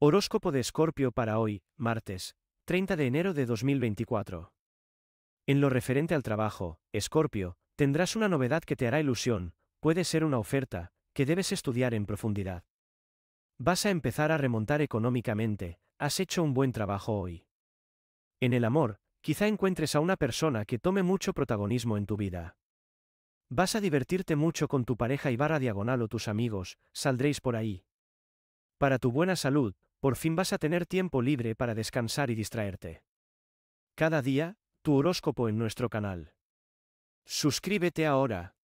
Horóscopo de Escorpio para hoy, martes, 30 de enero de 2024. En lo referente al trabajo, Escorpio, tendrás una novedad que te hará ilusión, puede ser una oferta, que debes estudiar en profundidad. Vas a empezar a remontar económicamente, has hecho un buen trabajo hoy. En el amor, quizá encuentres a una persona que tome mucho protagonismo en tu vida. Vas a divertirte mucho con tu pareja y barra diagonal o tus amigos, saldréis por ahí. Para tu buena salud, por fin vas a tener tiempo libre para descansar y distraerte. Cada día, tu horóscopo en nuestro canal. Suscríbete ahora,